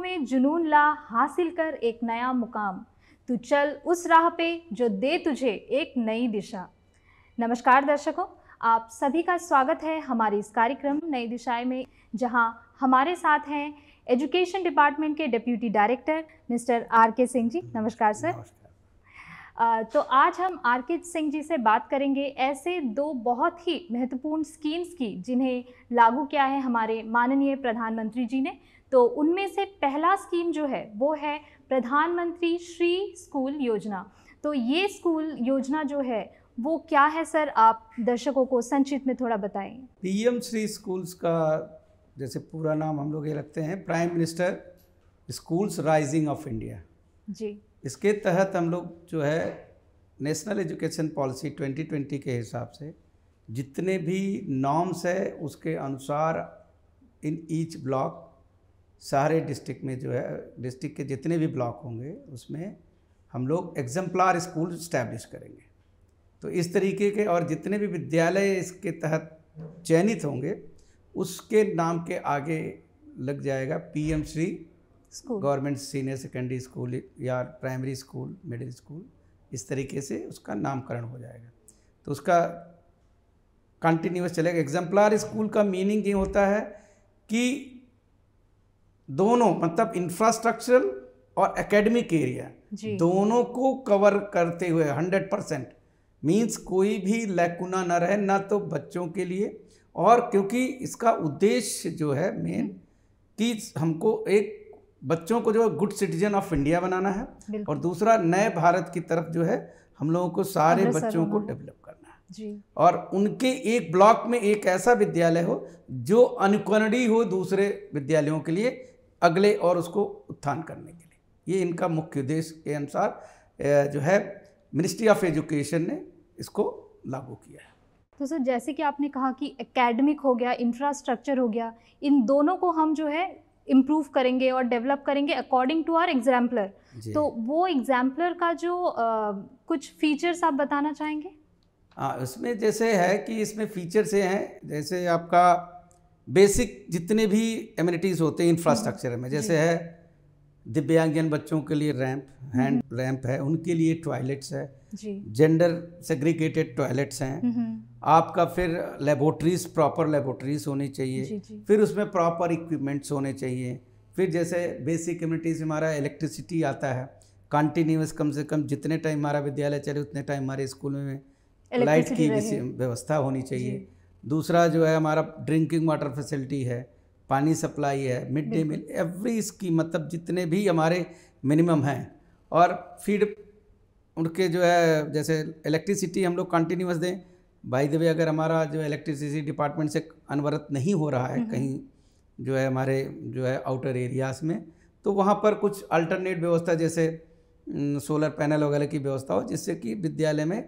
में जुनून ला हासिल कर एक नया मुकाम तू चल उस राह पे जो दे तुझे एक नई दिशा नमस्कार दर्शकों आप सभी का स्वागत है हमारे इस कार्यक्रम नई दिशाएं में जहां हमारे साथ हैं एजुकेशन डिपार्टमेंट के deputy director mister R K Singh जी नमस्कार सर नमस्कार। तो आज हम के सिंह जी से बात करेंगे ऐसे दो बहुत ही महत्वपूर्ण स्कीम्स की जिन्हें लागू किया है हमारे माननीय प्रधानमंत्री जी ने तो उनमें से पहला स्कीम जो है वो है प्रधानमंत्री श्री स्कूल योजना तो ये स्कूल योजना जो है वो क्या है सर आप दर्शकों को संक्षिप्त में थोड़ा बताएं पीएम श्री स्कूल्स का जैसे पूरा नाम हम लोग ये रखते हैं prime minister schools rising of India जी इसके तहत हम लोग जो है नेशनल एजुकेशन पॉलिसी 2020 के हिसाब से जितने भी नॉर्म्स है उसके अनुसार इन ईच ब्लॉक सारे डिस्ट्रिक्ट में जो है डिस्ट्रिक्ट के जितने भी ब्लॉक होंगे उसमें हम लोग एग्जम्पलार स्कूल इस्टेब्लिश करेंगे तो इस तरीके के और जितने भी विद्यालय इसके तहत चयनित होंगे उसके नाम के आगे लग जाएगा PM Shri government senior secondary school या प्राइमरी स्कूल मिडिल स्कूल इस तरीके से उसका नामकरण हो जाएगा तो उसका कंटिन्यूस चलेगा एग्जाम्पलार स्कूल का मीनिंग ये होता है कि दोनों मतलब इंफ्रास्ट्रक्चरल और एकेडमिक एरिया दोनों को कवर करते हुए हंड्रेड परसेंट मीन्स कोई भी लैकुना ना रहे ना तो बच्चों के लिए और क्योंकि इसका उद्देश्य जो है मेन हम्म। कि हमको एक बच्चों को जो है गुड सिटीजन ऑफ इंडिया बनाना है और दूसरा नए भारत की तरफ जो है हम लोगों को सारे बच्चों को डेवलप करना है जी। और उनके एक ब्लॉक में एक ऐसा विद्यालय हो जो अनुकरणीय हो दूसरे विद्यालयों के लिए अगले और उसको उत्थान करने के लिए ये इनका मुख्य उद्देश्य के अनुसार जो है मिनिस्ट्री ऑफ एजुकेशन ने इसको लागू किया है तो सर जैसे कि आपने कहा कि एकेडमिक हो गया इंफ्रास्ट्रक्चर हो गया इन दोनों को हम जो है इम्प्रूव करेंगे और डेवलप करेंगे अकॉर्डिंग टू आर एग्जाम्पलर तो वो एग्जाम्पलर का जो आ, कुछ फीचर्स आप बताना चाहेंगे हाँ उसमें जैसे है कि इसमें फीचर्स हैं जैसे आपका बेसिक जितने भी एम्यूनिटीज़ होते हैं इंफ्रास्ट्रक्चर में जैसे है दिव्यांगजन बच्चों के लिए रैंप हम्म। हैंड रैंप है उनके लिए टॉयलेट्स है जेंडर सेग्रीगेटेड टॉयलेट्स हैं हम्म, हम्म। आपका फिर लेबोरेटरीज प्रॉपर लेबोरेटरीज होनी चाहिए जी, जी. फिर उसमें प्रॉपर इक्विपमेंट्स होने चाहिए फिर जैसे बेसिक कम्युनिटीज हमारा इलेक्ट्रिसिटी आता है कंटिन्यूस कम से कम जितने टाइम हमारा विद्यालय चले उतने टाइम हमारे स्कूल में लाइट की व्यवस्था होनी चाहिए दूसरा जो है हमारा ड्रिंकिंग वाटर फैसिलिटी है पानी सप्लाई है मिड डे मील एवरी इसकी मतलब जितने भी हमारे मिनिमम हैं और फीड उनके जो है जैसे इलेक्ट्रिसिटी हम लोग कंटिन्यूस दें बाई द वे अगर हमारा जो इलेक्ट्रिसिटी डिपार्टमेंट से अनवरत नहीं हो रहा है हम्म, हम्म। कहीं जो है हमारे जो है आउटर एरियाज़ में तो वहाँ पर कुछ अल्टरनेट व्यवस्था जैसे सोलर पैनल वगैरह की व्यवस्था हो जिससे कि विद्यालय में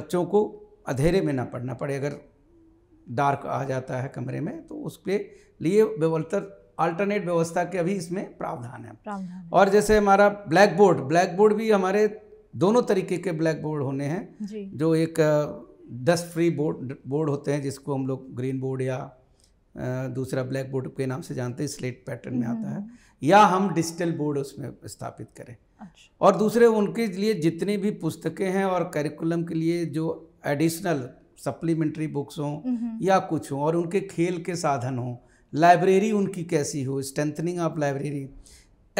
बच्चों को अधेरे में ना पढ़ना पड़े अगर डार्क आ जाता है कमरे में तो उसके लिए बेवलतर अल्टरनेट व्यवस्था के अभी इसमें प्रावधान है और जैसे हमारा ब्लैक बोर्ड ब्लैक बोर्ड भी हमारे दोनों तरीके के ब्लैक बोर्ड होने हैं जो एक डस्ट फ्री बोर्ड बोर्ड होते हैं जिसको हम लोग ग्रीन बोर्ड या दूसरा ब्लैक बोर्ड के नाम से जानते हैं स्लेट पैटर्न में आता है हम्म, हम्म, हम्म। या हम डिजिटल बोर्ड उसमें स्थापित करें अच्छा। और दूसरे उनके लिए जितनी भी पुस्तकें हैं और करिकुलम के लिए जो एडिशनल सप्लीमेंट्री बुक्स हों या कुछ हों और उनके खेल के साधन हों लाइब्रेरी उनकी कैसी हो strengthening of library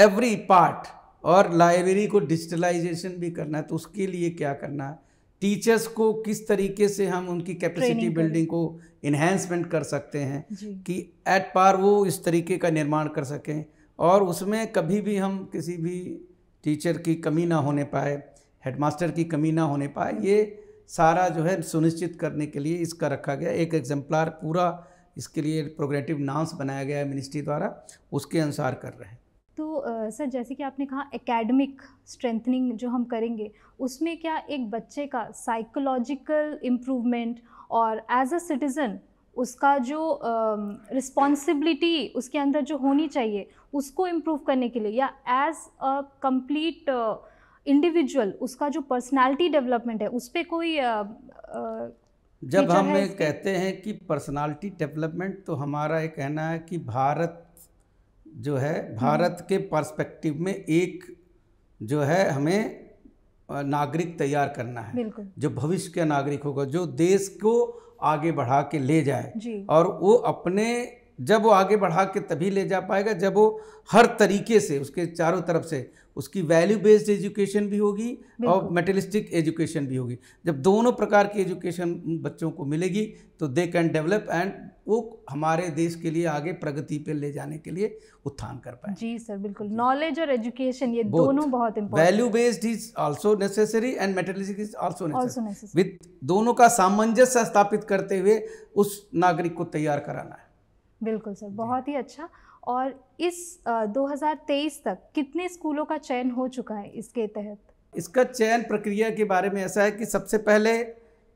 every part और लाइब्रेरी को डिजिटलाइजेशन भी करना है तो उसके लिए क्या करना है टीचर्स को किस तरीके से हम उनकी कैपेसिटी बिल्डिंग को इन्हेंसमेंट कर सकते हैं कि एट पार वो इस तरीके का निर्माण कर सकें और उसमें कभी भी हम किसी भी टीचर की कमी ना होने पाए हेडमास्टर की कमी ना होने पाए ये सारा जो है सुनिश्चित करने के लिए इसका रखा गया एक एग्जाम्पलार पूरा इसके लिए प्रोग्रेटिव नाम्स बनाया गया है मिनिस्ट्री द्वारा उसके अनुसार कर रहे हैं तो आ, सर जैसे कि आपने कहा एकेडमिक स्ट्रेंथनिंग जो हम करेंगे उसमें क्या एक बच्चे का साइकोलॉजिकल इम्प्रूवमेंट और एज अ सिटीज़न उसका जो रिस्पॉन्सिबिलिटी उसके अंदर जो होनी चाहिए उसको इम्प्रूव करने के लिए या एज अ कम्प्लीट इंडिविजुअल उसका जो पर्सनालिटी डेवलपमेंट है उस पर कोई आ, आ, जब हम है कहते हैं कि पर्सनालिटी डेवलपमेंट तो हमारा ये कहना है कि भारत जो है भारत हम्म। के पर्सपेक्टिव में एक जो है हमें नागरिक तैयार करना है जो भविष्य का नागरिक होगा जो देश को आगे बढ़ा के ले जाए और वो अपने जब वो आगे बढ़ा के तभी ले जा पाएगा जब वो हर तरीके से उसके चारों तरफ से उसकी वैल्यू बेस्ड एजुकेशन भी होगी और मेटलिस्टिक एजुकेशन भी होगी जब दोनों प्रकार की एजुकेशन बच्चों को मिलेगी तो दे कैन डेवलप एंड वो हमारे देश के लिए आगे प्रगति पे ले जाने के लिए उत्थान कर पाए जी सर बिल्कुल नॉलेज और एजुकेशन ये Both. दोनों बहुत value based is also necessary and materialistic is also with दोनों का सामंजस्य स्थापित करते हुए उस नागरिक को तैयार कराना है बिल्कुल सर बहुत ही अच्छा और इस आ, 2023 तक कितने स्कूलों का चयन हो चुका है इसके तहत इसका चयन प्रक्रिया के बारे में ऐसा है कि सबसे पहले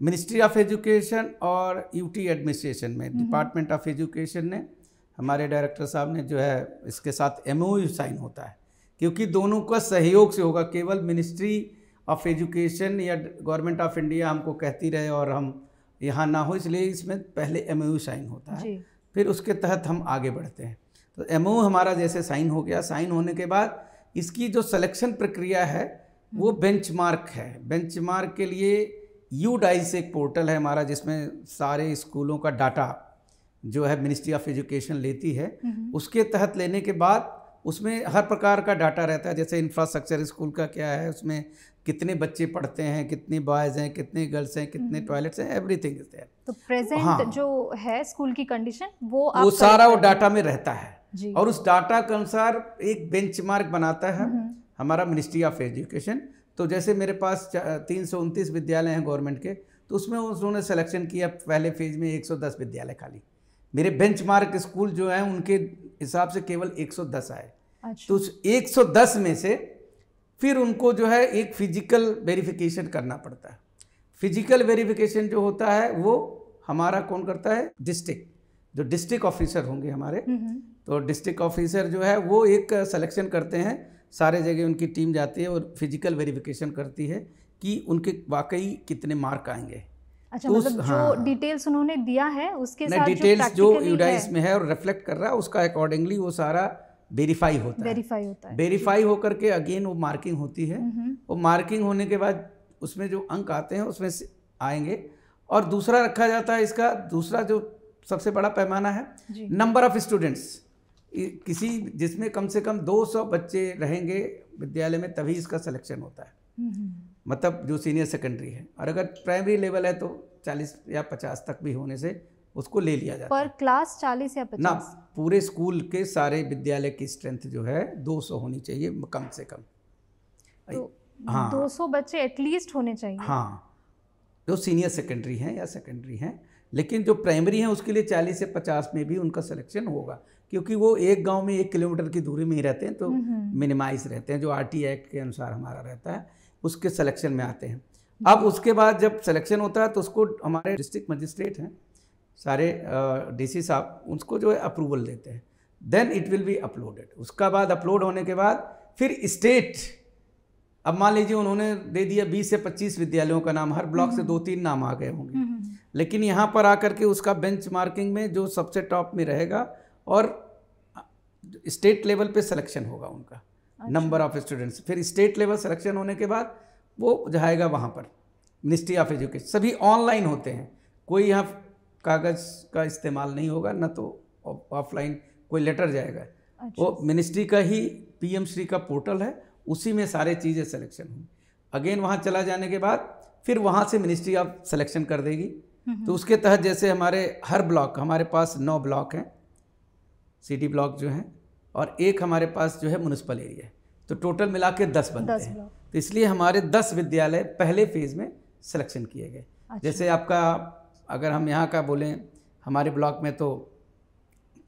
मिनिस्ट्री ऑफ एजुकेशन और यूटी एडमिनिस्ट्रेशन में डिपार्टमेंट ऑफ एजुकेशन ने हमारे डायरेक्टर साहब ने जो है इसके साथ एम साइन होता है क्योंकि दोनों का सहयोग से होगा केवल मिनिस्ट्री ऑफ एजुकेशन या गवर्नमेंट ऑफ इंडिया हमको कहती रहे और हम यहाँ ना हो इसलिए इसमें पहले एम साइन होता है फिर उसके तहत हम आगे बढ़ते हैं तो एम हमारा जैसे साइन हो गया साइन होने के बाद इसकी जो सिलेक्शन प्रक्रिया है वो बेंचमार्क हम्म। है बेंचमार्क के लिए यू डाइस एक पोर्टल है हमारा जिसमें सारे स्कूलों का डाटा जो है मिनिस्ट्री ऑफ एजुकेशन लेती है हम्म। उसके तहत लेने के बाद उसमें हर प्रकार का डाटा रहता है जैसे इंफ्रास्ट्रक्चर स्कूल का क्या है उसमें कितने बच्चे पढ़ते हैं कितने बॉयज़ हैं कितने गर्ल्स हैं कितने टॉयलेट्स हम्म। हैं एवरीथिंग इज देयर तो प्रेजेंट हाँ, जो है स्कूल की कंडीशन वो आप वो सारा वो डाटा में रहता है और उस डाटा के अनुसार एक बेंच बनाता है हम्म। हमारा मिनिस्ट्री ऑफ एजुकेशन तो जैसे मेरे पास तीन सौ विद्यालय हैं गवर्नमेंट के तो उसमें उन्होंने सिलेक्शन किया पहले फेज में 110 विद्यालय खाली मेरे बेंचमार्क स्कूल जो हैं उनके हिसाब से केवल 110 आए अच्छा। तो उस 110 में से फिर उनको जो है एक फिजिकल वेरिफिकेशन करना पड़ता है फिजिकल वेरिफिकेशन जो होता है वो हमारा कौन करता है डिस्ट्रिक्ट जो डिस्ट्रिक्ट ऑफिसर होंगे हमारे हम्म, हम्म। तो डिस्ट्रिक्ट ऑफिसर जो है वो एक सिलेक्शन करते हैं सारे जगह उनकी टीम जाती है और फिजिकल वेरिफिकेशन करती है कि उनके वाकई कितने मार्क आएंगे अच्छा तो मतलब हाँ, जो हाँ। डिटेल्स उन्होंने दिया है उसके साथ डिटेल्स जो यूडाइस में है और रिफ्लेक्ट कर रहा है उसका अकॉर्डिंगली वो सारा वेरीफाई होता वेरीफाई होता है वेरीफाई होकर के अगेन वो मार्किंग होती है हम्म, हम्म। वो मार्किंग होने के बाद उसमें जो अंक आते हैं उसमें आएंगे और दूसरा रखा जाता है इसका दूसरा जो सबसे बड़ा पैमाना है नंबर ऑफ स्टूडेंट्स किसी जिसमें कम से कम 200 बच्चे रहेंगे विद्यालय में तभी इसका सिलेक्शन होता है हम्म, मतलब जो सीनियर सेकेंडरी है और अगर प्राइमरी लेवल है तो चालीस या पचास तक भी होने से उसको ले लिया जाता पर क्लास चालीस या पचास ना पूरे स्कूल के सारे विद्यालय की स्ट्रेंथ जो है दो सौ होनी चाहिए कम से कम तो हाँ दो सौ बच्चे एटलीस्ट होने चाहिए हाँ जो सीनियर सेकेंडरी हैं या सेकेंडरी हैं लेकिन जो प्राइमरी हैं उसके लिए चालीस से पचास में भी उनका सिलेक्शन होगा क्योंकि वो एक गांव में एक किलोमीटर की दूरी में ही रहते हैं तो मिनिमाइज हम्म, हम्म। रहते हैं जो आर टी एक्ट के अनुसार हमारा रहता है उसके सिलेक्शन में आते हैं अब उसके बाद जब सिलेक्शन होता है तो उसको हमारे डिस्ट्रिक्ट मजिस्ट्रेट हैं सारे डीसी साहब उसको जो है अप्रूवल देते हैं then it will be uploaded उसका बाद अपलोड होने के बाद फिर स्टेट अब मान लीजिए उन्होंने दे दिया बीस से पच्चीस विद्यालयों का नाम हर ब्लॉक से हम्म। दो तीन नाम आ गए होंगे हम्म, हम्म। लेकिन यहाँ पर आकर के उसका बेंच मार्किंग में जो सबसे टॉप में रहेगा और स्टेट लेवल पे सिलेक्शन होगा उनका नंबर ऑफ स्टूडेंट्स फिर स्टेट लेवल सिलेक्शन होने के बाद वो जाएगा वहाँ पर मिनिस्ट्री ऑफ एजुकेशन सभी ऑनलाइन होते हैं कोई यहाँ कागज़ का इस्तेमाल नहीं होगा ना तो ऑफलाइन कोई लेटर जाएगा अच्छा। वो मिनिस्ट्री का ही पीएम श्री का पोर्टल है उसी में सारे चीज़ें सिलेक्शन होंगी अगेन वहाँ चला जाने के बाद फिर वहाँ से मिनिस्ट्री ऑफ सिलेक्शन कर देगी हम्म, हम्म। तो उसके तहत जैसे हमारे हर ब्लॉक हमारे पास नौ ब्लॉक हैं सिटी ब्लॉक जो हैं और एक हमारे पास जो है म्यूनसिपल एरिया है तो टोटल मिला के दस बनते दस हैं तो इसलिए हमारे दस विद्यालय पहले फेज़ में सिलेक्शन किए गए अच्छा। जैसे आपका अगर हम यहाँ का बोलें हमारे ब्लॉक में तो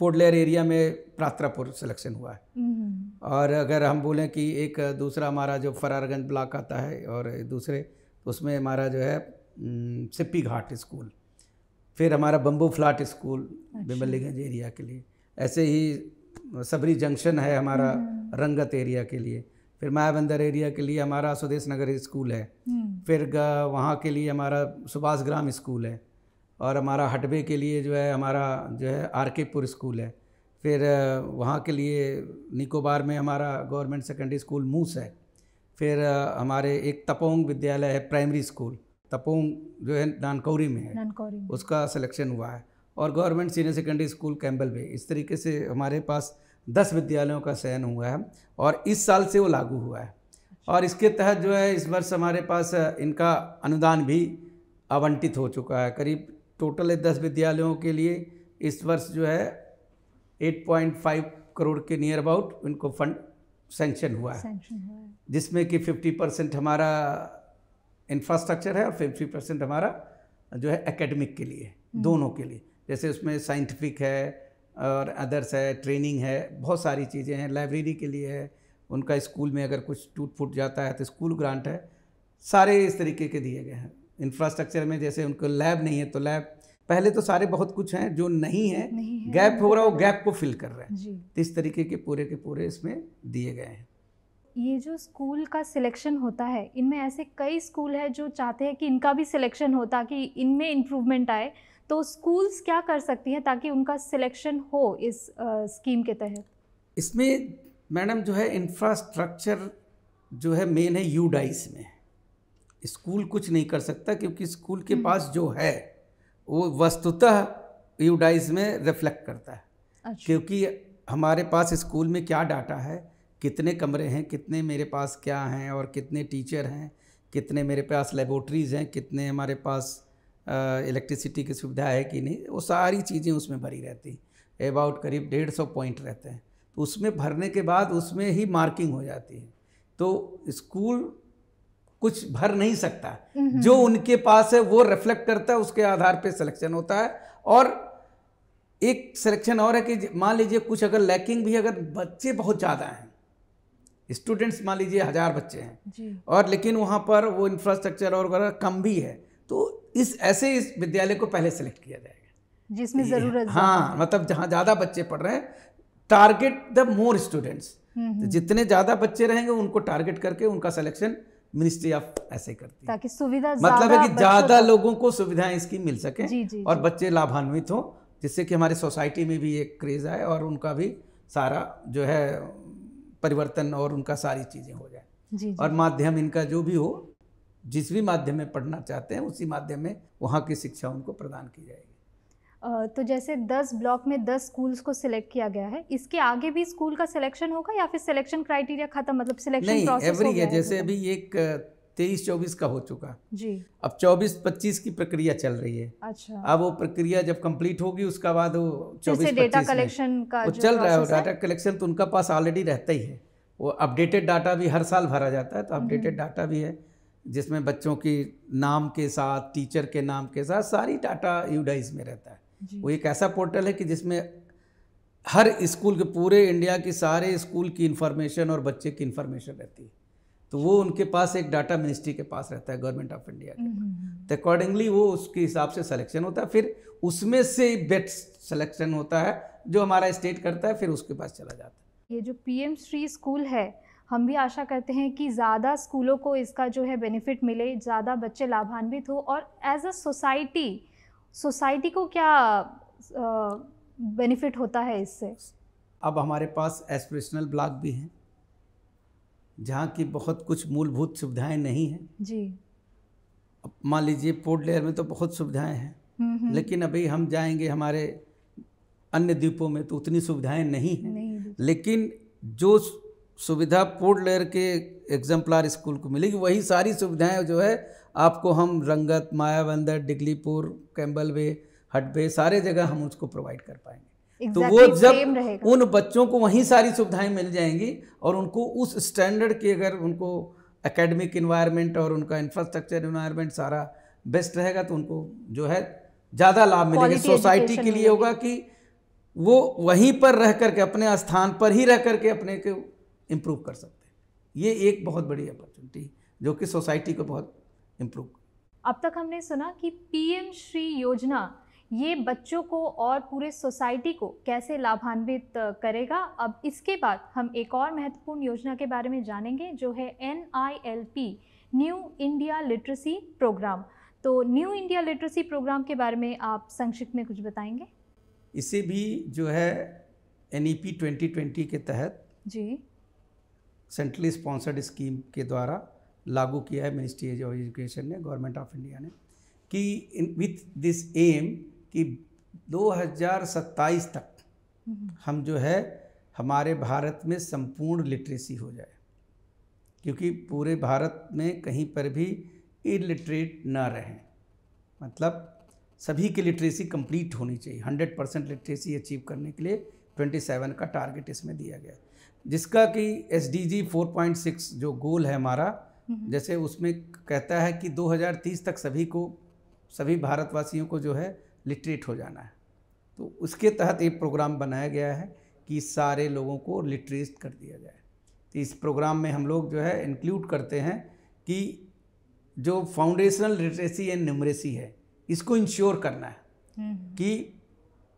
पोडलेर एरिया में प्रात्रापुर सिलेक्शन हुआ है हम्म, हम्म, हम्म। और अगर हम बोलें कि एक दूसरा हमारा जो फरारगंज ब्लॉक आता है और दूसरे तो उसमें हमारा जो है सिप्पी घाट स्कूल फिर हमारा बम्बू फ्लाट स्कूल बिमलीगंज एरिया के लिए ऐसे ही सबरी जंक्शन है हमारा हम्म। रंगत एरिया के लिए फिर मायाबंदर एरिया के लिए हमारा स्वदेश नगर स्कूल है हम्म। फिर वहाँ के लिए हमारा सुभाष ग्राम स्कूल है और हमारा हटबे के लिए जो है हमारा जो है आर पुर स्कूल है फिर वहाँ के लिए निकोबार में हमारा गवर्नमेंट सेकेंडरी स्कूल मूस है फिर हमारे एक तपोंग विद्यालय है प्राइमरी स्कूल तपोंग जो है नानकौरी में है उसका सिलेक्शन हुआ है और government senior secondary school Campbell Bay इस तरीके से हमारे पास दस विद्यालयों का चयन हुआ है और इस साल से वो लागू हुआ है और इसके तहत जो है इस वर्ष हमारे पास इनका अनुदान भी आवंटित हो चुका है करीब टोटल दस विद्यालयों के लिए इस वर्ष जो है 8.5 करोड़ के नियर अबाउट इनको फंड सेंक्शन हुआ है जिसमें कि 50 परसेंट हमारा इंफ्रास्ट्रक्चर है और 50 परसेंट हमारा जो है एकेडमिक के लिए हम्म। दोनों के लिए जैसे उसमें साइंटिफिक है और अदर्स है ट्रेनिंग है बहुत सारी चीज़ें हैं लाइब्रेरी के लिए है उनका स्कूल में अगर कुछ टूट फूट जाता है तो स्कूल ग्रांट है सारे इस तरीके के दिए गए हैं इंफ्रास्ट्रक्चर में जैसे उनको लैब नहीं है तो लैब पहले तो सारे बहुत कुछ हैं जो नहीं है, नहीं है गैप हो रहा हो गैप को फिल कर रहे हैं तो इस तरीके के पूरे के पूरे इसमें दिए गए हैं ये जो स्कूल का सिलेक्शन होता है इनमें ऐसे कई स्कूल है जो चाहते हैं कि इनका भी सिलेक्शन होता कि इनमें इम्प्रूवमेंट आए तो स्कूल्स क्या कर सकती हैं ताकि उनका सिलेक्शन हो इस स्कीम के तहत इसमें मैडम जो है इंफ्रास्ट्रक्चर जो है मेन है यू डाइस में स्कूल कुछ नहीं कर सकता क्योंकि स्कूल के हम्म। पास जो है वो वस्तुतः यू डाइस में रिफ्लेक्ट करता है अच्छा। क्योंकि हमारे पास स्कूल में क्या डाटा है कितने कमरे हैं कितने मेरे पास क्या हैं और कितने टीचर हैं कितने मेरे पास लेबोरेटरीज़ हैं कितने हमारे पास इलेक्ट्रिसिटी की सुविधा है कि नहीं वो सारी चीज़ें उसमें भरी रहती अबाउट करीब डेढ़ सौ पॉइंट रहते हैं तो उसमें भरने के बाद उसमें ही मार्किंग हो जाती है तो स्कूल कुछ भर नहीं सकता हम्म, जो हम्म। उनके पास है वो रिफ्लेक्ट करता है उसके आधार पे सिलेक्शन होता है और एक सिलेक्शन और है कि मान लीजिए कुछ अगर लैकिंग भी अगर बच्चे बहुत ज़्यादा हैं स्टूडेंट्स मान लीजिए हज़ार बच्चे हैं और लेकिन वहाँ पर वो इंफ्रास्ट्रक्चर और वगैरह कम भी है तो इस ऐसे इस विद्यालय को पहले सेलेक्ट किया जाएगा जिसमें ज़रूरत हाँ मतलब जहाँ ज़्यादा बच्चे पढ़ रहे हैं टारगेट द मोर स्टूडेंट्स जितने ज़्यादा बच्चे रहेंगे उनको टारगेट करके उनका सिलेक्शन मिनिस्ट्री ऑफ ऐसे करती ताकि सुविधा मतलब है कि ज़्यादा लोगों को सुविधाएं इसकी मिल सके जी, जी, और बच्चे लाभान्वित हों जिससे कि हमारे सोसाइटी में भी एक क्रेज़ आए और उनका भी सारा जो है परिवर्तन और उनका सारी चीज़ें हो जाए और माध्यम इनका जो भी हो जिस भी माध्यम में पढ़ना चाहते हैं उसी माध्यम में वहाँ की शिक्षा उनको प्रदान की जाएगी तो जैसे 10 ब्लॉक में 10 स्कूल्स को सिलेक्ट किया गया है इसके आगे भी स्कूल का सिलेक्शन होगा या फिर सिलेक्शन क्राइटेरिया खत्म मतलब सिलेक्शन नहीं एवरी है जैसे अभी एक तेईस चौबीस का हो चुका जी अब चौबीस पच्चीस की प्रक्रिया चल रही है अच्छा अब वो प्रक्रिया जब कंप्लीट होगी उसका बाद वो चौबीस डेटा कलेक्शन का वो चल रहा है डाटा कलेक्शन तो उनका पास ऑलरेडी रहता ही है वो अपडेटेड डाटा भी हर साल भरा जाता है तो अपडेटेड डाटा हम्म। भी है जिसमें बच्चों की नाम के साथ टीचर के नाम के साथ सारी डाटा यूडाइज में रहता है वो एक ऐसा पोर्टल है कि जिसमें हर स्कूल के पूरे इंडिया की सारे स्कूल की इन्फॉर्मेशन और बच्चे की इंफॉर्मेशन रहती है तो वो उनके पास एक डाटा मिनिस्ट्री के पास रहता है गवर्नमेंट ऑफ इंडिया के हम्म, हम्म, हम्म। तो अकॉर्डिंगली वो उसके हिसाब से सिलेक्शन होता है फिर उसमें से बेस्ट सिलेक्शन होता है जो हमारा स्टेट करता है फिर उसके पास चला जाता है ये जो पी एम श्री स्कूल है हम भी आशा करते हैं कि ज़्यादा स्कूलों को इसका जो है बेनिफिट मिले ज़्यादा बच्चे लाभान्वित हो और एज अ सोसाइटी सोसाइटी को क्या बेनिफिट होता है इससे अब हमारे पास एस्पिरेशनल ब्लॉक भी हैं जहाँ की बहुत कुछ मूलभूत सुविधाएं नहीं हैं जी मान लीजिए पोर्ट लेयर में तो बहुत सुविधाएं हैं हम्म, हम्म। लेकिन अभी हम जाएंगे हमारे अन्य द्वीपों में तो उतनी सुविधाएं नहीं हैं लेकिन जो सुविधा पोर्ट लेयर के एग्जाम्पलार स्कूल को मिलेगी वही सारी सुविधाएं जो है आपको हम रंगत मायाबंदर डिगलीपुर कैम्बल वे हट वे सारे जगह हम उसको प्रोवाइड कर पाएंगे Exactly तो वो जब उन बच्चों को वहीं सारी सुविधाएं मिल जाएंगी और उनको उस स्टैंडर्ड की अगर उनको एकेडमिक इन्वायरमेंट और उनका इंफ्रास्ट्रक्चर इन्वायरमेंट सारा बेस्ट रहेगा तो उनको जो है ज़्यादा लाभ मिलेगा सोसाइटी के लिए होगा कि वो वहीं पर रह करके अपने स्थान पर ही रह करके अपने के इम्प्रूव कर सकते हैं ये एक बहुत बड़ी अपॉर्चुनिटी जो कि सोसाइटी को बहुत इम्प्रूव अब तक हमने सुना कि पीएम श्री योजना ये बच्चों को और पूरे सोसाइटी को कैसे लाभान्वित करेगा अब इसके बाद हम एक और महत्वपूर्ण योजना के बारे में जानेंगे जो है an new India literacy programme तो न्यू इंडिया लिटरेसी प्रोग्राम के बारे में आप संक्षिप्त में कुछ बताएंगे इसे भी जो है N E P twenty twenty के तहत जी सेंट्रली स्पॉन्सर्ड स्कीम के द्वारा लागू किया है मिनिस्ट्री ऑफ एजुकेशन ने गवर्नमेंट ऑफ इंडिया ने कि विथ दिस एम कि 2027 तक हम जो है हमारे भारत में संपूर्ण लिटरेसी हो जाए क्योंकि पूरे भारत में कहीं पर भी इलिटरेट ना रहें मतलब सभी की लिटरेसी कंप्लीट होनी चाहिए 100 परसेंट लिटरेसी अचीव करने के लिए 27 का टारगेट इसमें दिया गया है जिसका कि S D G four point six जो गोल है हमारा हम्म। जैसे उसमें कहता है कि 2030 तक सभी को सभी भारतवासियों को जो है लिटरेट हो जाना है तो उसके तहत एक प्रोग्राम बनाया गया है कि सारे लोगों को लिटरेट कर दिया जाए तो इस प्रोग्राम में हम लोग जो है इंक्लूड करते हैं कि जो फाउंडेशनल लिटरेसी एंड न्यूमरेसी है इसको इंश्योर करना है हम्म। कि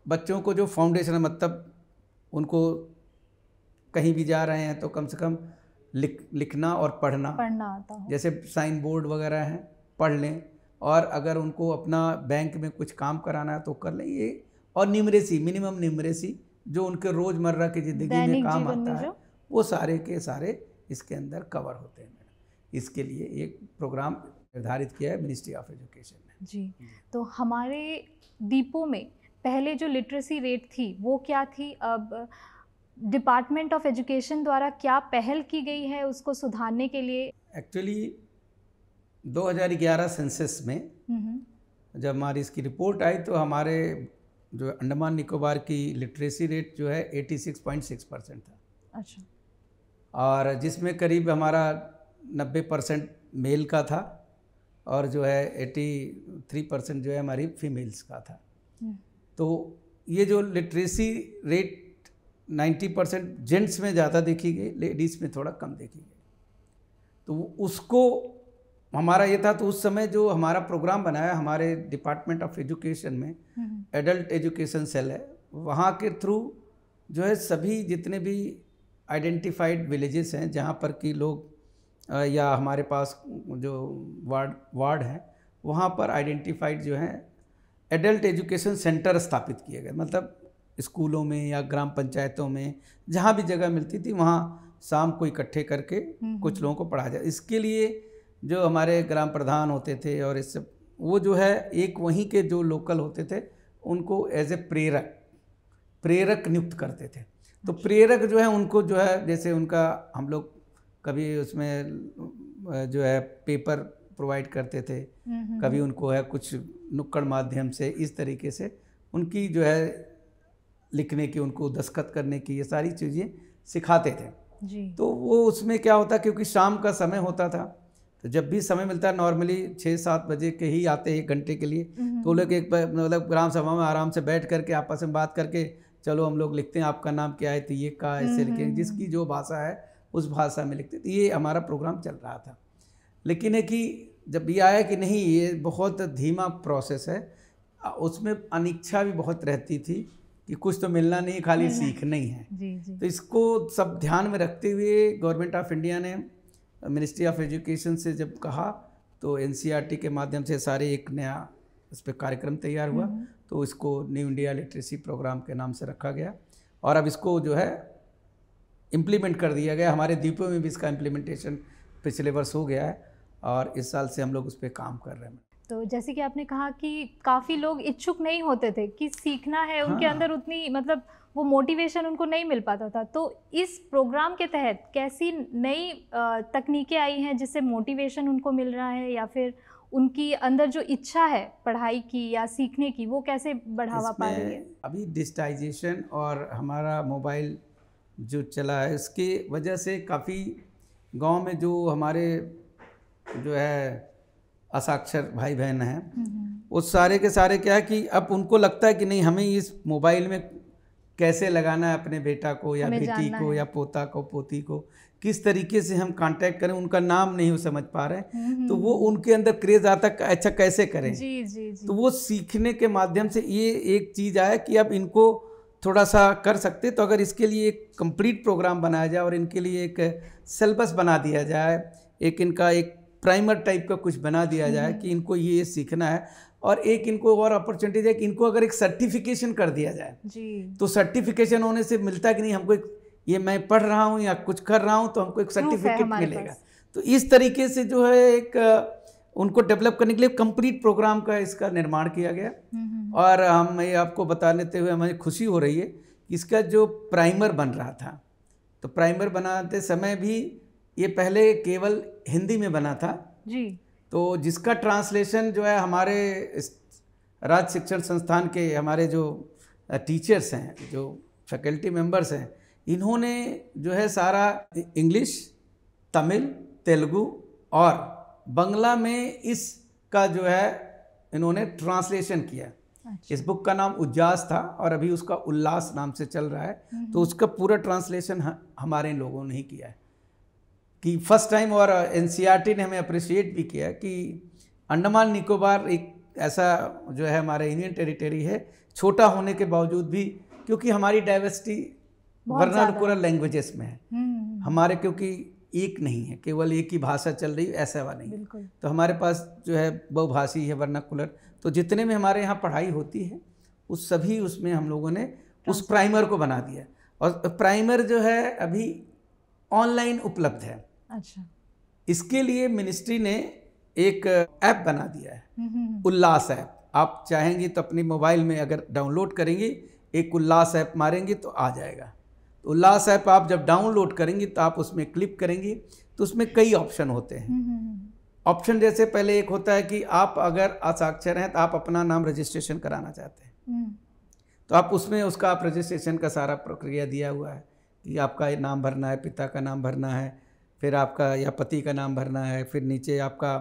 बच्चों को जो फाउंडेशन मतलब उनको कहीं भी जा रहे हैं तो कम से कम लिख लिखना और पढ़ना पढ़ना आता हो जैसे साइन बोर्ड वगैरह हैं पढ़ लें और अगर उनको अपना बैंक में कुछ काम कराना है तो कर लें ये और निमरेसी मिनिमम निमरेसी जो उनके रोज़मर्रा की ज़िंदगी में काम आता है वो सारे के सारे इसके अंदर कवर होते हैं मैडम इसके लिए एक प्रोग्राम निर्धारित किया है मिनिस्ट्री ऑफ एजुकेशन ने जी तो हमारे द्वीपों में पहले जो लिटरेसी रेट थी वो क्या थी अब डिपार्टमेंट ऑफ एजुकेशन द्वारा क्या पहल की गई है उसको सुधारने के लिए एक्चुअली 2011 सेंसस में जब हमारी इसकी रिपोर्ट आई तो हमारे जो अंडमान निकोबार की लिटरेसी रेट जो है 86.6 परसेंट था अच्छा और जिसमें करीब हमारा 90 परसेंट मेल का था और जो है 83 परसेंट जो है हमारी फीमेल्स का था हम्म। तो ये जो literacy rate ninety percent gents में ज़्यादा देखी गई लेडीज़ में थोड़ा कम देखी गई तो उसको हमारा ये था तो उस समय जो हमारा प्रोग्राम बनाया हमारे डिपार्टमेंट ऑफ एजुकेशन में हम्म। एडल्ट एजुकेशन सेल है वहाँ के थ्रू जो है सभी जितने भी आइडेंटिफाइड विलेजेस हैं जहाँ पर कि लोग या हमारे पास जो वार्ड वार्ड हैं वहाँ पर आइडेंटिफाइड जो हैं एडल्ट एजुकेशन सेंटर स्थापित किए गए मतलब स्कूलों में या ग्राम पंचायतों में जहाँ भी जगह मिलती थी वहाँ शाम को इकट्ठे करके हम्म, कुछ हम्म। लोगों को पढ़ाया जाए इसके लिए जो हमारे ग्राम प्रधान होते थे और इससे वो जो है एक वहीं के जो लोकल होते थे उनको एज ए प्रेरक प्रेरक नियुक्त करते थे तो अच्छा। प्रेरक जो है उनको जो है जैसे उनका हम लोग कभी उसमें जो है पेपर प्रोवाइड करते थे हम्म, कभी उनको है कुछ नुक्कड़ माध्यम से इस तरीके से उनकी जो है लिखने की उनको दस्खत करने की ये सारी चीज़ें सिखाते थे जी तो वो उसमें क्या होता क्योंकि शाम का समय होता था तो जब भी समय मिलता है नॉर्मली छः सात बजे के ही आते हैं एक घंटे के लिए हम्म। तो लोग एक मतलब ग्राम सभा में आराम से बैठ करके आपस में बात करके चलो हम लोग लिखते हैं आपका नाम क्या है तो ये का ऐसे लिखे हम्म, हम्म, जिसकी जो भाषा है उस भाषा में लिखते तो ये हमारा प्रोग्राम चल रहा था लेकिन है कि जब ये आया कि नहीं ये बहुत धीमा प्रोसेस है उसमें अनिच्छा भी बहुत रहती थी कि कुछ तो मिलना नहीं खाली सीखना ही है जी, जी। तो इसको सब ध्यान में रखते हुए गवर्नमेंट ऑफ इंडिया ने मिनिस्ट्री ऑफ एजुकेशन से जब कहा तो एन के माध्यम से सारे एक नया इस पर कार्यक्रम तैयार हुआ हम्म। तो इसको न्यू इंडिया लिटरेसी प्रोग्राम के नाम से रखा गया और अब इसको जो है इम्प्लीमेंट कर दिया गया हमारे द्वीपों में भी इसका इम्प्लीमेंटेशन पिछले वर्ष हो गया है और इस साल से हम लोग उस पर काम कर रहे हैं तो जैसे कि आपने कहा कि काफ़ी लोग इच्छुक नहीं होते थे कि सीखना है हाँ। उनके अंदर उतनी मतलब वो मोटिवेशन उनको नहीं मिल पाता था तो इस प्रोग्राम के तहत कैसी नई तकनीकें आई हैं जिससे मोटिवेशन उनको मिल रहा है या फिर उनकी अंदर जो इच्छा है पढ़ाई की या सीखने की वो कैसे बढ़ावा पा रही है अभी डिजिटाइजेशन और हमारा मोबाइल जो चला है उसके वजह से काफ़ी गांव में जो हमारे जो है असाक्षर भाई बहन हैं हम्म। उस सारे के सारे क्या है कि अब उनको लगता है कि नहीं हमें इस मोबाइल में कैसे लगाना है अपने बेटा को या बेटी को या पोता को पोती को किस तरीके से हम कांटेक्ट करें उनका नाम नहीं समझ पा रहे हम्म, तो वो हम्म। उनके अंदर क्रेज आता अच्छा कैसे करें जी, जी, जी। तो वो सीखने के माध्यम से ये एक चीज़ आया कि अब इनको थोड़ा सा कर सकते तो अगर इसके लिए एक कंप्लीट प्रोग्राम बनाया जाए और इनके लिए एक सिलेबस बना दिया जाए एक इनका एक प्राइमर टाइप का कुछ बना दिया जाए हम्म। कि इनको ये सीखना है और एक इनको और अपॉर्चुनिटी है कि इनको अगर एक सर्टिफिकेशन कर दिया जाए जी तो सर्टिफिकेशन होने से मिलता कि नहीं हमको एक ये मैं पढ़ रहा हूँ या कुछ कर रहा हूँ तो हमको एक सर्टिफिकेट मिलेगा तो इस तरीके से जो है एक उनको डेवलप करने के लिए कंप्लीट प्रोग्राम का इसका निर्माण किया गया हम्म, हम्म, और हम ये आपको बता लेते हुए हमें खुशी हो रही है कि इसका जो प्राइमर बन रहा था तो प्राइमर बनाते समय भी ये पहले केवल हिंदी में बना था जी तो जिसका ट्रांसलेशन जो है हमारे राज्य शिक्षण संस्थान के हमारे जो टीचर्स हैं जो फैकल्टी मेंबर्स हैं इन्होंने जो है सारा इंग्लिश तमिल तेलुगु और बंगला में इसका जो है इन्होंने ट्रांसलेशन किया अच्छा। इस बुक का नाम उजास था और अभी उसका उल्लास नाम से चल रहा है हम्म। तो उसका पूरा ट्रांसलेशन हमारे लोगों ने ही किया है कि फर्स्ट टाइम और एन e ने हमें अप्रिशिएट भी किया कि अंडमान निकोबार एक ऐसा जो है हमारा इंडियन टेरिटरी है छोटा होने के बावजूद भी क्योंकि हमारी डाइवर्सिटी वर्नानुकूल लैंग्वेजेस में है हम्म। हमारे क्योंकि एक नहीं है केवल एक ही भाषा चल रही है ऐसा हुआ नहीं तो हमारे पास जो है बहुभाषी है वर्नाकुलर तो जितने में हमारे यहाँ पढ़ाई होती है उस सभी उसमें हम लोगों ने उस प्राइमर अच्छा। को बना दिया और प्राइमर जो है अभी ऑनलाइन उपलब्ध है अच्छा इसके लिए मिनिस्ट्री ने एक ऐप बना दिया है हम्म, हम्म, हम्म। उल्लास ऐप आप चाहेंगे तो अपने मोबाइल में अगर डाउनलोड करेंगे एक उल्लास ऐप मारेंगे तो आ जाएगा तो उल्लास ऐप आप जब डाउनलोड करेंगे तो आप उसमें क्लिक करेंगे तो उसमें कई ऑप्शन होते हैं ऑप्शन जैसे पहले एक होता है कि आप अगर असाक्षर हैं तो आप अपना नाम रजिस्ट्रेशन कराना चाहते हैं तो आप उसमें उसका आप रजिस्ट्रेशन का सारा प्रक्रिया दिया हुआ है कि आपका नाम भरना है पिता का नाम भरना है फिर आपका या पति का नाम भरना है फिर नीचे आपका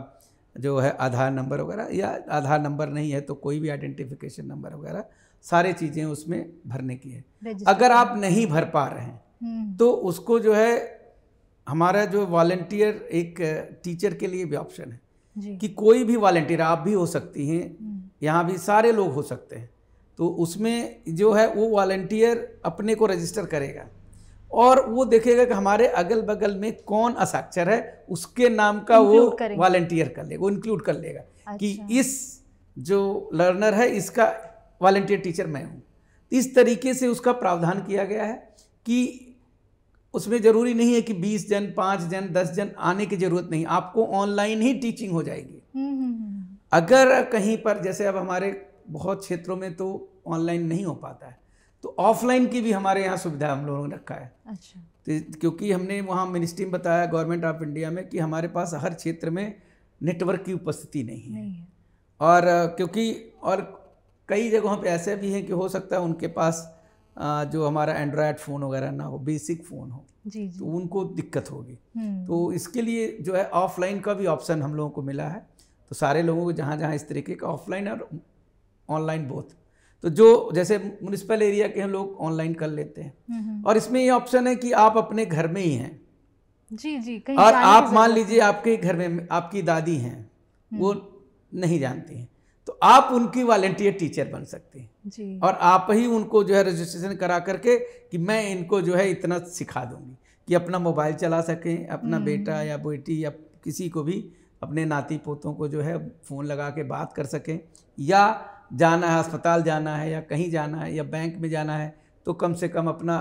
जो है आधार नंबर वगैरह या आधार नंबर नहीं है तो कोई भी आइडेंटिफिकेशन नंबर वगैरह सारे चीज़ें उसमें भरने की है अगर आप नहीं भर पा रहे हैं हम्म। तो उसको जो है हमारा जो वॉल्टियर एक टीचर के लिए भी ऑप्शन है कि कोई भी वॉल्टियर आप भी हो सकती हैं हम्म। यहाँ भी सारे लोग हो सकते हैं तो उसमें जो है वो वॉल्टियर अपने को रजिस्टर करेगा और वो देखेगा कि हमारे अगल बगल में कौन असाक्षर है उसके नाम का वो वॉलेंटियर कर लेगा वो इंक्लूड कर लेगा अच्छा। कि इस जो लर्नर है इसका वॉलेंटियर टीचर मैं हूँ इस तरीके से उसका प्रावधान किया गया है कि उसमें ज़रूरी नहीं है कि 20 जन 5 जन 10 जन आने की ज़रूरत नहीं आपको ऑनलाइन ही टीचिंग हो जाएगी हम्म, हम्म, हम्म। अगर कहीं पर जैसे अब हमारे बहुत क्षेत्रों में तो ऑनलाइन नहीं हो पाता है तो ऑफलाइन की भी हमारे यहाँ सुविधा हम लोगों ने रखा है अच्छा तो क्योंकि हमने वहाँ मिनिस्ट्री में बताया गवर्नमेंट ऑफ इंडिया में कि हमारे पास हर क्षेत्र में नेटवर्क की उपस्थिति नहीं है, नहीं है। और क्योंकि और कई जगहों पे ऐसे भी हैं कि हो सकता है उनके पास जो हमारा एंड्रॉयड फ़ोन वगैरह ना हो बेसिक फ़ोन हो जी, जी तो उनको दिक्कत होगी हम्म। तो इसके लिए जो है ऑफलाइन का भी ऑप्शन हम लोगों को मिला है तो सारे लोगों को जहाँ जहाँ इस तरीके का ऑफलाइन और ऑनलाइन बोथ तो जो जैसे म्यूनिसपल एरिया के हम लोग ऑनलाइन कर लेते हैं हम्म, हम्म। और इसमें ये ऑप्शन है कि आप अपने घर में ही हैं जी जी कहीं और आप मान लीजिए आपके घर में आपकी दादी हैं हम्म। वो नहीं जानती हैं तो आप उनकी वॉलेंटियर टीचर बन सकते हैं जी। और आप ही उनको जो है रजिस्ट्रेशन करा करके कि मैं इनको जो है इतना सिखा दूंगी कि अपना मोबाइल चला सकें अपना बेटा या बेटी या किसी को भी अपने नाती पोतों को जो है फ़ोन लगा के बात कर सकें या जाना है अस्पताल जाना है या कहीं जाना है या बैंक में जाना है तो कम से कम अपना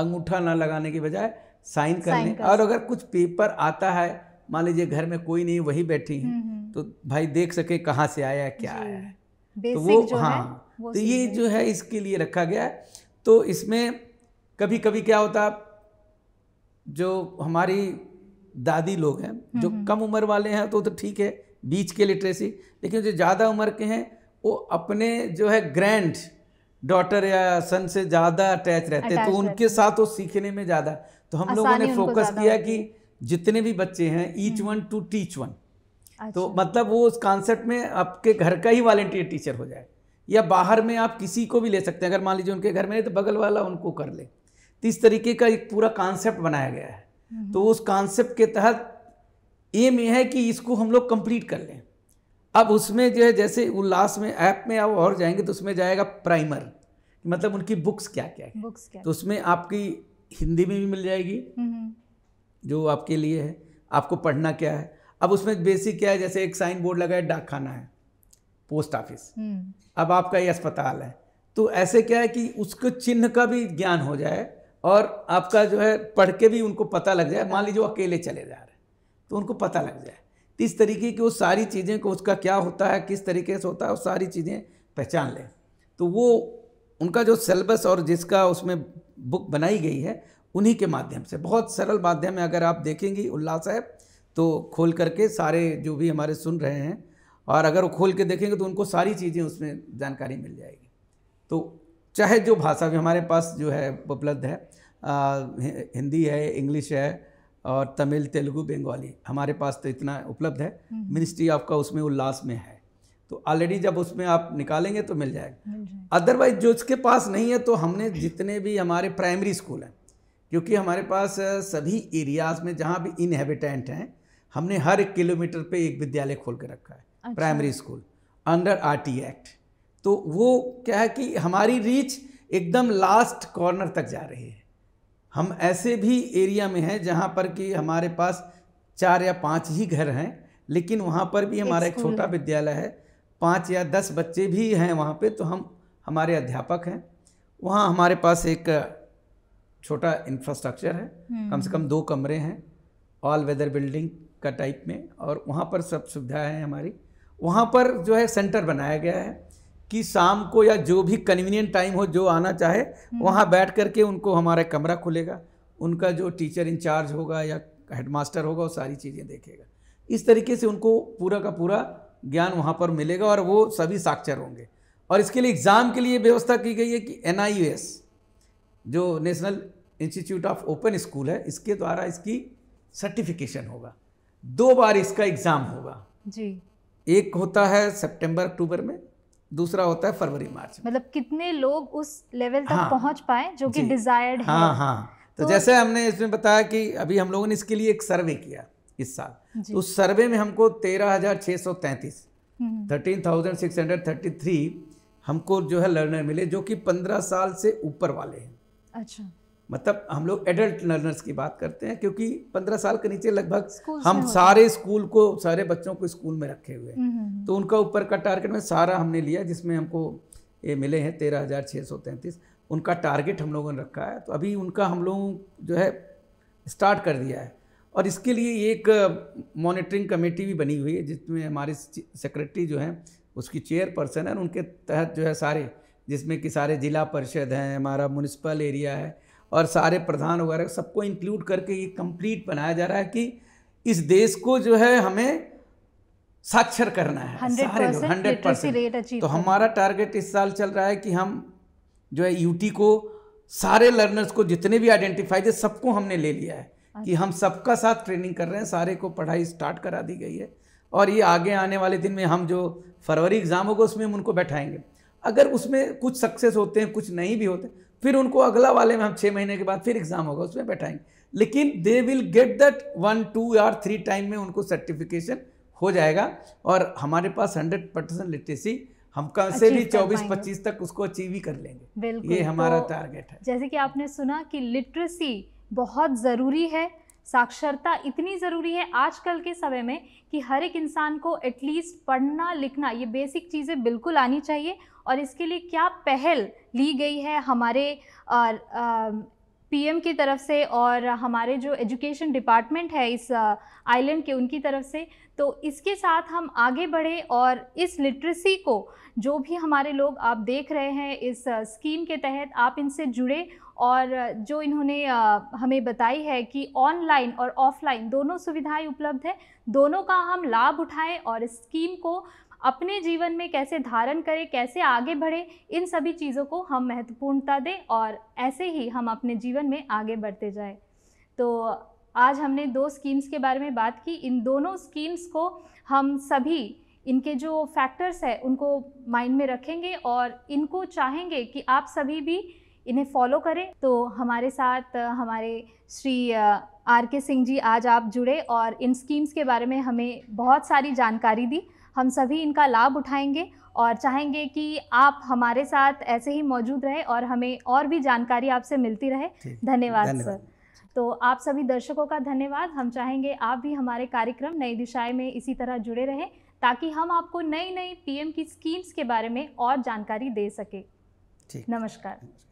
अंगूठा ना लगाने के बजाय साइन कर लें और अगर कुछ पेपर आता है मान लीजिए घर में कोई नहीं वही बैठी है हम्म, हम्म। तो भाई देख सके कहाँ से आया है क्या आया है तो वो जो हाँ वो तो ये जो है इसके लिए रखा गया है तो इसमें कभी कभी क्या होता जो हमारी दादी लोग हैं जो हम्म, कम उम्र वाले हैं तो तो ठीक है बीच के लिटरेसी लेकिन जो ज़्यादा उम्र के हैं वो अपने जो है ग्रैंड डॉटर या सन से ज़्यादा अटैच रहते हैं तो उनके साथ वो सीखने में ज़्यादा तो हम लोगों ने फोकस किया कि जितने भी बच्चे हैं each one to teach one तो अच्छा। मतलब वो उस कॉन्सेप्ट में आपके घर का ही वॉलेंटियर टीचर हो जाए या बाहर में आप किसी को भी ले सकते हैं अगर मान लीजिए उनके घर में तो बगल वाला उनको कर ले तो इस तरीके का एक पूरा कॉन्सेप्ट बनाया गया है हम्म। तो उस कॉन्सेप्ट के तहत एम ये है कि इसको हम लोग कंप्लीट कर लें अब उसमें जो है जैसे उल्लास में ऐप में आप और जाएंगे तो उसमें जाएगा प्राइमर मतलब उनकी बुक्स क्या क्या है बुक्स क्या तो उसमें आपकी हिंदी में भी मिल जाएगी जो आपके लिए है आपको पढ़ना क्या है अब उसमें बेसिक क्या है जैसे एक साइन बोर्ड लगा है डाक खाना है पोस्ट ऑफिस अब आपका ये अस्पताल है तो ऐसे क्या है कि उसको चिन्ह का भी ज्ञान हो जाए और आपका जो है पढ़ के भी उनको पता लग जाए मान लीजिए अकेले चले जा रहे हैं तो उनको पता लग जाए तो इस तरीके की वो सारी चीज़ें को उसका क्या होता है किस तरीके से होता है वो सारी चीज़ें पहचान लें तो वो उनका जो सिलेबस और जिसका उसमें बुक बनाई गई है उन्हीं के माध्यम से बहुत सरल माध्यम है अगर आप देखेंगी उल्लाह साहब तो खोल करके सारे जो भी हमारे सुन रहे हैं और अगर वो खोल के देखेंगे तो उनको सारी चीज़ें उसमें जानकारी मिल जाएगी तो चाहे जो भाषा भी हमारे पास जो है उपलब्ध है आ, हिंदी है इंग्लिश है और तमिल तेलुगु बंगाली हमारे पास तो इतना उपलब्ध है मिनिस्ट्री हम्म। आपका उसमें उल्लास में है तो ऑलरेडी जब उसमें आप निकालेंगे तो मिल जाएगा अदरवाइज जो उसके पास नहीं है तो हमने जितने भी हमारे प्राइमरी स्कूल हैं क्योंकि हमारे पास सभी एरियाज में जहाँ भी इनहेबिटेंट हैं हमने हर एक किलोमीटर पे एक विद्यालय खोल के रखा है अच्छा। Primary school under T act तो वो क्या है कि हमारी रीच एकदम लास्ट कॉर्नर तक जा रही है हम ऐसे भी एरिया में हैं जहाँ पर कि हमारे पास चार या पाँच ही घर हैं लेकिन वहाँ पर भी हमारा एक छोटा विद्यालय है पाँच या दस बच्चे भी हैं वहाँ पे तो हम हमारे अध्यापक हैं वहाँ हमारे पास एक छोटा इंफ्रास्ट्रक्चर है हम्म। कम से कम दो कमरे हैं ऑल वेदर बिल्डिंग का टाइप में और वहाँ पर सब सुविधाएँ हैं हमारी वहाँ पर जो है सेंटर बनाया गया है कि शाम को या जो भी कन्वीनियंट टाइम हो जो आना चाहे हम्म। वहाँ बैठ करके उनको हमारा कमरा खुलेगा उनका जो टीचर इंचार्ज होगा या हेडमास्टर होगा वो सारी चीज़ें देखेगा इस तरीके से उनको पूरा का पूरा ज्ञान वहाँ पर मिलेगा और वो सभी साक्षर होंगे और इसके लिए एग्ज़ाम के लिए व्यवस्था की गई है कि एन जो national institute of open school है इसके द्वारा इसकी सर्टिफिकेशन होगा दो बार इसका एग्ज़ाम होगा जी एक होता है सितंबर अक्टूबर में दूसरा होता है फरवरी मार्च मतलब कितने लोग उस लेवल तक हाँ, पहुंच पाए जो कि डिजायर्ड हाँ, है हाँ हाँ तो, तो जैसे हमने इसमें बताया कि अभी हम लोगों ने इसके लिए एक सर्वे किया इस साल तो उस सर्वे में हमको तेरह हजार छः सौ तैंतीस thirteen thousand six hundred thirty three हमको जो है लर्नर मिले जो कि पंद्रह साल से ऊपर वाले हैं अच्छा मतलब हम लोग एडल्ट लर्नर्स की बात करते हैं क्योंकि पंद्रह साल के नीचे लगभग हम सारे स्कूल को सारे बच्चों को स्कूल में रखे हुए हैं हम्म, हम्म। तो उनका ऊपर का टारगेट में सारा हमने लिया जिसमें हमको ये मिले हैं तेरह हज़ार छः सौ तैंतीस उनका टारगेट हम लोगों ने रखा है तो अभी उनका हम लोगों जो है स्टार्ट कर दिया है और इसके लिए एक मॉनिटरिंग कमेटी भी बनी हुई है जिसमें हमारे सेक्रेटरी जो हैं उसकी चेयरपर्सन है उनके तहत जो है सारे जिसमें कि सारे ज़िला परिषद हैं हमारा म्यूनिसपल एरिया है और सारे प्रधान वगैरह सबको इंक्लूड करके ये कंप्लीट बनाया जा रहा है कि इस देश को जो है हमें साक्षर करना है 100 सारे लोग हंड्रेड परसेंट तो हमारा टारगेट इस साल चल रहा है कि हम जो है यूटी को सारे लर्नर्स को जितने भी आइडेंटिफाई थे सबको हमने ले लिया है कि अच्छा। हम सबका साथ ट्रेनिंग कर रहे हैं सारे को पढ़ाई स्टार्ट करा दी गई है और ये आगे आने वाले दिन में हम जो फरवरी एग्ज़ाम होगा उसमें हम उनको बैठाएंगे अगर उसमें कुछ सक्सेस होते हैं कुछ नहीं भी होते फिर उनको अगला वाले में हम छः महीने के बाद फिर एग्ज़ाम होगा उसमें बैठाएंगे लेकिन they will get that one two या थ्री टाइम में उनको सर्टिफिकेशन हो जाएगा और हमारे पास हंड्रेड परसेंट लिटरेसी हम कल से भी चौबीस पच्चीस तक उसको अचीव ही कर लेंगे ये हमारा तो, टारगेट है जैसे कि आपने सुना कि लिटरेसी बहुत ज़रूरी है साक्षरता इतनी ज़रूरी है आजकल के समय में कि हर एक इंसान को एटलीस्ट पढ़ना लिखना ये बेसिक चीज़ें बिल्कुल आनी चाहिए और इसके लिए क्या पहल ली गई है हमारे आ, आ, पीएम की तरफ से और हमारे जो एजुकेशन डिपार्टमेंट है इस आइलैंड के उनकी तरफ से तो इसके साथ हम आगे बढ़े और इस लिटरेसी को जो भी हमारे लोग आप देख रहे हैं इस स्कीम के तहत आप इनसे जुड़े और जो इन्होंने हमें बताई है कि ऑनलाइन और ऑफलाइन दोनों सुविधाएं उपलब्ध है दोनों का हम लाभ उठाएं और इस स्कीम को अपने जीवन में कैसे धारण करें कैसे आगे बढ़ें इन सभी चीज़ों को हम महत्वपूर्णता दें और ऐसे ही हम अपने जीवन में आगे बढ़ते जाएं तो आज हमने दो स्कीम्स के बारे में बात की इन दोनों स्कीम्स को हम सभी इनके जो फैक्टर्स हैं उनको माइंड में रखेंगे और इनको चाहेंगे कि आप सभी भी इन्हें फॉलो करें तो हमारे साथ हमारे श्री आर के सिंह जी आज आप जुड़े और इन स्कीम्स के बारे में हमें बहुत सारी जानकारी दी हम सभी इनका लाभ उठाएंगे और चाहेंगे कि आप हमारे साथ ऐसे ही मौजूद रहें और हमें और भी जानकारी आपसे मिलती रहे धन्यवाद सर तो आप सभी दर्शकों का धन्यवाद हम चाहेंगे आप भी हमारे कार्यक्रम नई दिशाएं में इसी तरह जुड़े रहें ताकि हम आपको नई नई पीएम की स्कीम्स के बारे में और जानकारी दे सके नमस्कार